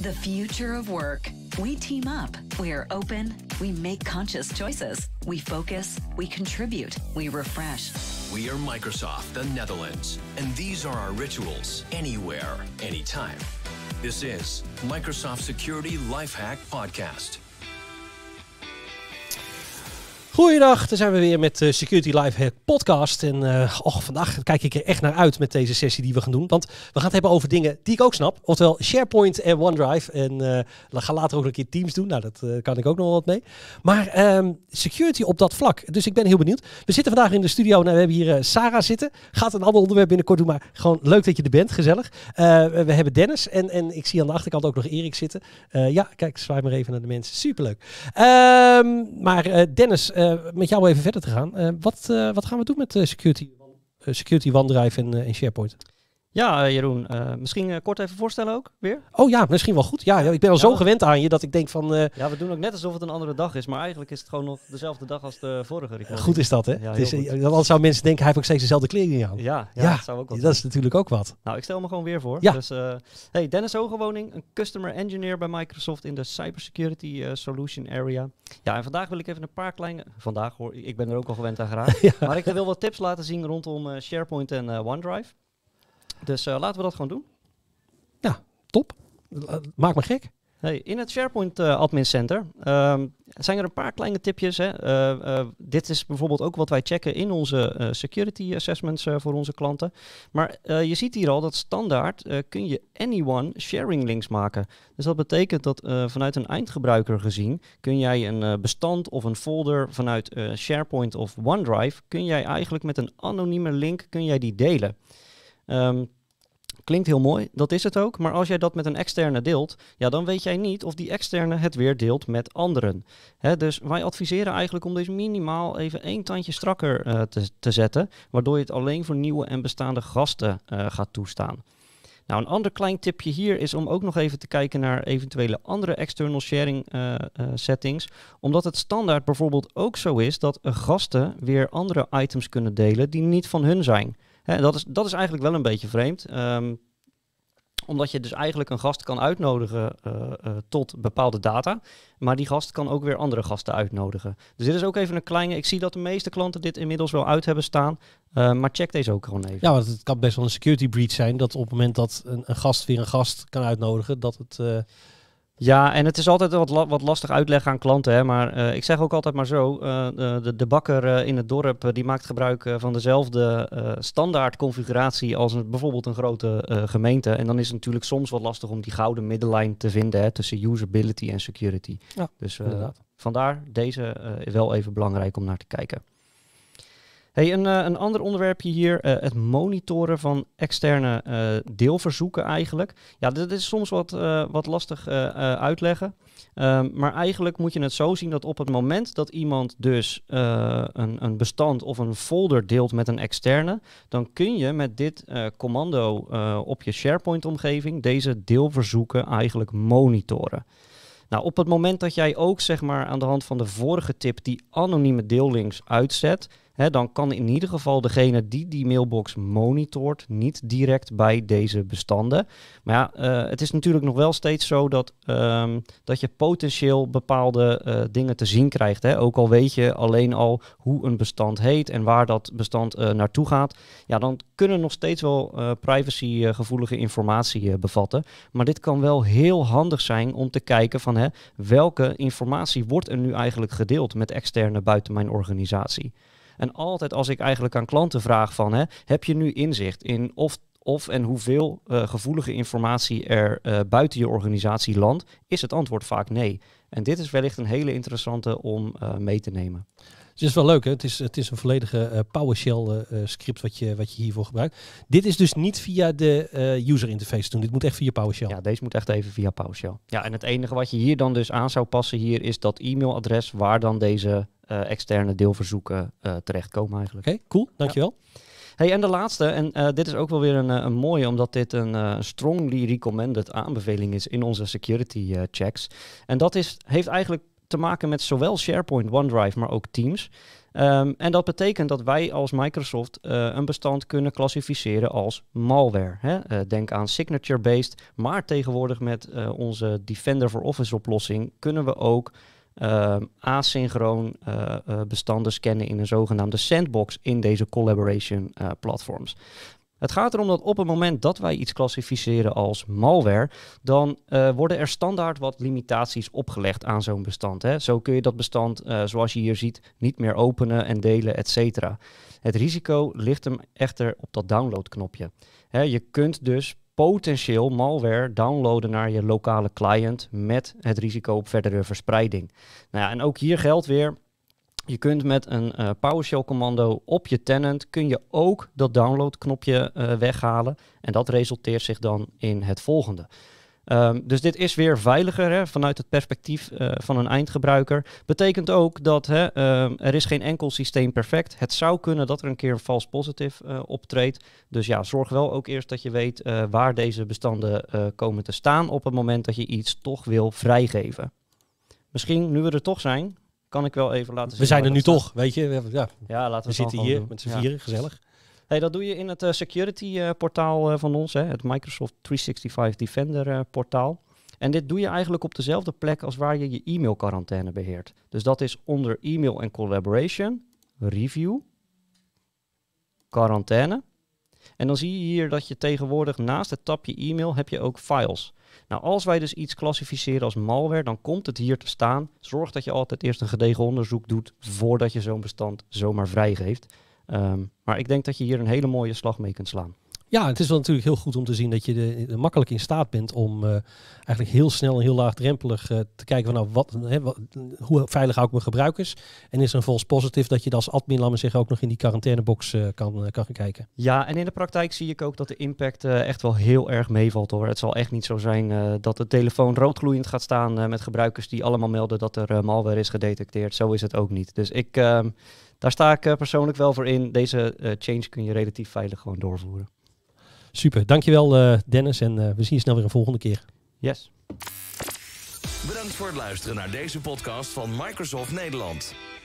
The future of work. We team up. We are open. We make conscious choices. We focus. We contribute. We refresh. We are Microsoft, the Netherlands, and these are our rituals anywhere, anytime. This is Microsoft Security Life Hack Podcast. Goeiedag, daar zijn we weer met de eh, Security Live het podcast. En eh, och, vandaag kijk ik er echt naar uit met deze sessie die we gaan doen. Want we gaan het hebben over dingen die ik ook snap. Oftewel SharePoint en OneDrive. En uh, gaan later ook een keer Teams doen. Nou, dat kan ik ook nog wel wat mee. Maar ehm, security op dat vlak. Dus ik ben heel benieuwd. We zitten vandaag in de studio. Nou, we hebben hier Sarah zitten. Gaat een ander onderwerp binnenkort doen. Maar gewoon leuk dat je er bent. Gezellig. we hebben Dennis. En, en ik zie aan de achterkant ook nog Erik zitten. ja, kijk, zwaai maar even naar de mensen. Superleuk. Ehm, maar Dennis... Eh, met jou even verder te gaan. Eh, wat, eh, wat gaan we doen met security, security OneDrive en, en SharePoint? Ja, eh, Jeroen, eh, misschien eh, kort even voorstellen ook weer? Oh ja, misschien wel goed. Ja, ik ben al zo gewend aan je dat ik denk van... Ja, we doen ook net alsof het een andere dag is, maar eigenlijk is het gewoon nog dezelfde dag als de vorige Goed is dat, hè? Ja, is, zouden mensen denken, hij heeft ook steeds dezelfde kleding aan. Ja, ja, dat zou ook wel dat is natuurlijk ook wat. Nou, ik stel me gewoon weer voor. Ja. Dus, hey, Dennis Hogewoning, een Customer Engineer bij Microsoft in de Cybersecurity Solution Area. Ja, en vandaag wil ik even een paar kleine... Vandaag hoor, ik ben er ook al gewend aan graag. Maar ik wil wat tips laten zien rondom SharePoint en OneDrive. Dus eh, laten we dat gewoon doen. Ja, top. Eh, Maak me gek. Hey, in het SharePoint eh, Admin Center ehm, zijn er een paar kleine tipjes. Hè? dit is bijvoorbeeld ook wat wij checken in onze security assessments voor onze klanten. Maar je ziet hier al dat standaard kun je anyone sharing links maken. Dus dat betekent dat vanuit een eindgebruiker gezien kun jij een bestand of een folder vanuit SharePoint of OneDrive kun jij eigenlijk met een anonieme link kun jij die delen. Ehm, klinkt heel mooi, dat is het ook. Maar als jij dat met een externe deelt, ja, dan weet jij niet of die externe het weer deelt met anderen. Hè, dus wij adviseren eigenlijk om deze minimaal even één tandje strakker eh, te, te, zetten, waardoor je het alleen voor nieuwe en bestaande gasten eh, gaat toestaan. Nou, een ander klein tipje hier is om ook nog even te kijken naar eventuele andere external sharing eh, settings. Omdat het standaard bijvoorbeeld ook zo is dat gasten weer andere items kunnen delen die niet van hun zijn. Hè, dat, is, dat is eigenlijk wel een beetje vreemd. Ehm, omdat je dus eigenlijk een gast kan uitnodigen eh, eh, tot bepaalde data. Maar die gast kan ook weer andere gasten uitnodigen. Dus dit is ook even een kleine. Ik zie dat de meeste klanten dit inmiddels wel uit hebben staan. Eh, maar check deze ook gewoon even. Ja, want het kan best wel een security breach zijn. Dat op het moment dat een, een gast weer een gast kan uitnodigen, dat het ja, en het is altijd wat, wat lastig uitleggen aan klanten. Hè? Maar eh, ik zeg ook altijd maar zo: eh, de, de, bakker eh, in het dorp die maakt gebruik van dezelfde standaard configuratie als een, bijvoorbeeld een grote gemeente. En dan is het natuurlijk soms wat lastig om die gouden middenlijn te vinden hè, tussen usability en security. dus vandaar deze wel even belangrijk om naar te kijken een, eh, een ander onderwerpje hier, eh, het monitoren van externe eh, deelverzoeken eigenlijk. Ja, dit is soms wat, wat lastig uitleggen. Ehm, maar eigenlijk moet je het zo zien dat op het moment dat iemand dus een, een bestand of een folder deelt met een externe, dan kun je met dit commando op je SharePoint-omgeving deze deelverzoeken eigenlijk monitoren. Nou, op het moment dat jij ook zeg maar aan de hand van de vorige tip die anonieme deellinks uitzet, dan kan in ieder geval degene die die mailbox monitort niet direct bij deze bestanden. Maar ja, eh, het is natuurlijk nog wel steeds zo dat, ehm, dat je potentieel bepaalde eh, dingen te zien krijgt. Hè? Ook al weet je alleen al hoe een bestand heet en waar dat bestand eh, naartoe gaat. Ja, dan kunnen nog steeds wel privacygevoelige informatie bevatten. Maar dit kan wel heel handig zijn om te kijken van hè, welke informatie wordt er nu eigenlijk gedeeld met externe buiten mijn organisatie. En altijd als ik eigenlijk aan klanten vraag van, hè, heb je nu inzicht in of of en hoeveel eh, gevoelige informatie er eh, buiten je organisatie landt, is het antwoord vaak nee. En dit is wellicht een hele interessante om eh, mee te nemen. Het is wel leuk, hè? Het, is, het is een volledige PowerShell-script wat, je, wat je hiervoor gebruikt. Dit is dus niet via de user interface doen. Dit moet echt via PowerShell. Ja, deze moet echt even via PowerShell. Ja, en het enige wat je hier dan dus aan zou passen hier is dat e-mailadres waar dan deze eh, externe deelverzoeken eh, terechtkomen eigenlijk. Oké, cool. Dankjewel. Ja. Hey, en de laatste, en eh, dit is ook wel weer een, een mooie, omdat dit een strongly recommended aanbeveling is in onze security checks. En dat is, heeft eigenlijk te maken met zowel SharePoint, OneDrive, maar ook Teams. Ehm, en dat betekent dat wij als Microsoft een bestand kunnen klassificeren als malware. Hè? denk aan signature-based, maar tegenwoordig met onze Defender for Office oplossing kunnen we ook uh, asynchroon eh, eh, bestanden scannen in een zogenaamde sandbox in deze collaboration eh, platforms. Het gaat erom dat op het moment dat wij iets klassificeren als malware, dan worden er standaard wat limitaties opgelegd aan zo'n bestand. Hè. Zo kun je dat bestand, zoals je hier ziet, niet meer openen en delen, etc. Het risico ligt hem echter op dat downloadknopje. Hè, je kunt dus potentieel malware downloaden naar je lokale client met het risico op verdere verspreiding. Nou ja, en ook hier geldt weer, je kunt met een eh, PowerShell commando op je tenant kun je ook dat downloadknopje uh, weghalen en dat resulteert zich dan in het volgende. Ehm, dus dit is weer veiliger hè, vanuit het perspectief eh, van een eindgebruiker. Betekent ook dat hè, ehm, er is geen enkel systeem perfect. Het zou kunnen dat er een keer een vals positief eh, optreedt. Dus ja, zorg wel ook eerst dat je weet eh, waar deze bestanden komen te staan op het moment dat je iets toch wil vrijgeven. Misschien, nu we er toch zijn, kan ik wel even laten zien. We zijn er nu toch, weet je. Ja, ja laten we, we zitten hier met z'n vieren, gezellig. Hey, dat doe je in het eh, security eh, portaal eh, van ons, hè, het Microsoft 365 Defender portaal. En dit doe je eigenlijk op dezelfde plek als waar je je e-mail quarantaine beheert. Dus dat is onder e-mail en collaboration, review, quarantaine. En dan zie je hier dat je tegenwoordig naast het tabje e-mail heb je ook files. Nou, als wij dus iets klassificeren als malware, dan komt het hier te staan. Zorg dat je altijd eerst een gedegen onderzoek doet voordat je zo'n bestand zomaar vrijgeeft. Ehm, maar ik denk dat je hier een hele mooie slag mee kunt slaan. Ja, het is wel natuurlijk heel goed om te zien dat je makkelijk in staat bent om eh, eigenlijk heel snel en heel laagdrempelig eh, te kijken van nou, wat, hoe veilig ook ik mijn gebruikers? En is een false positief dat je dat als admin, laat ook nog in die quarantainebox eh, kan, kan gaan kijken? Ja, en in de praktijk zie ik ook dat de impact echt wel heel erg meevalt hoor. Het zal echt niet zo zijn dat de telefoon roodgloeiend gaat staan met gebruikers die allemaal melden dat er malware is gedetecteerd. Zo is het ook niet. Dus ik ehm, daar sta ik persoonlijk wel voor in. Deze change kun je relatief veilig gewoon doorvoeren. Super, dankjewel eh, Dennis en eh, we zien je snel weer een volgende keer. Yes. Bedankt voor het luisteren naar deze podcast van Microsoft Nederland.